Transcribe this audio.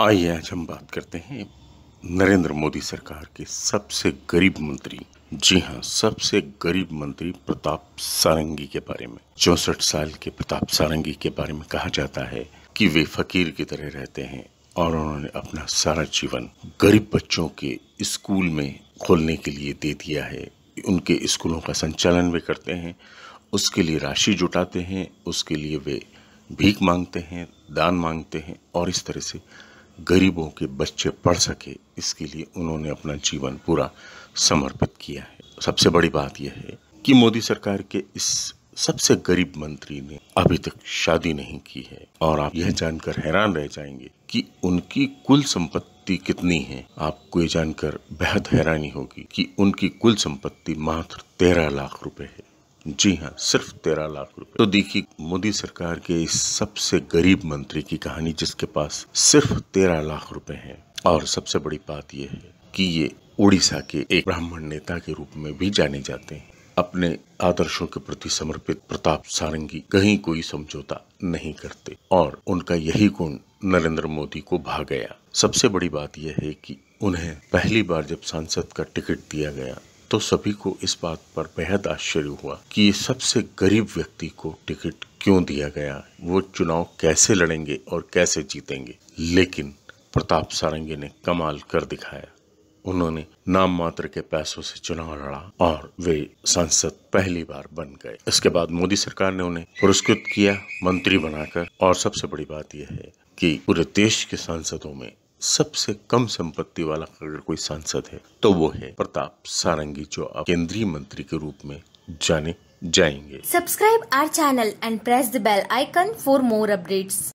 आइए आज हम बात करते हैं नरेंद्र मोदी सरकार के सबसे गरीब मंत्री जी हाँ सबसे गरीब मंत्री प्रताप सारंगी के बारे में चौसठ साल के प्रताप सारंगी के बारे में कहा जाता है कि वे फकीर की तरह रहते हैं और उन्होंने अपना सारा जीवन गरीब बच्चों के स्कूल में खोलने के लिए दे दिया है उनके स्कूलों का संचालन वे करते हैं उसके लिए राशि जुटाते हैं उसके लिए वे भीख मांगते हैं दान मांगते हैं और इस तरह से गरीबों के बच्चे पढ़ सके इसके लिए उन्होंने अपना जीवन पूरा समर्पित किया है सबसे बड़ी बात यह है कि मोदी सरकार के इस सबसे गरीब मंत्री ने अभी तक शादी नहीं की है और आप यह जानकर हैरान रह जाएंगे कि उनकी कुल संपत्ति कितनी है आपको ये जानकर बेहद हैरानी होगी कि उनकी कुल संपत्ति मात्र तेरह लाख रुपए है जी हाँ सिर्फ तेरह लाख रुपए तो देखिए मोदी सरकार के इस सबसे गरीब मंत्री की कहानी जिसके पास सिर्फ तेरह लाख रुपए हैं और सबसे बड़ी बात यह है कि ये उड़ीसा के एक ब्राह्मण नेता के रूप में भी जाने जाते हैं अपने आदर्शों के प्रति समर्पित प्रताप सारंगी कहीं कोई समझौता नहीं करते और उनका यही गुण नरेंद्र मोदी को भा गया सबसे बड़ी बात यह है कि उन्हें पहली बार जब सांसद का टिकट दिया गया तो सभी को इस बात पर बेहद आश्चर्य हुआ कि ये सबसे गरीब व्यक्ति को टिकट क्यों दिया गया वो चुनाव कैसे लड़ेंगे और कैसे जीतेंगे लेकिन प्रताप सारंगी ने कमाल कर दिखाया उन्होंने नाम मात्र के पैसों से चुनाव लड़ा और वे सांसद पहली बार बन गए इसके बाद मोदी सरकार ने उन्हें पुरस्कृत किया मंत्री बनाकर और सबसे बड़ी बात यह है कि पूरे देश के सांसदों में सबसे कम संपत्ति वाला अगर कोई सांसद है तो वो है प्रताप सारंगी जो अब केंद्रीय मंत्री के रूप में जाने जाएंगे subscribe our channel and press the bell icon for more updates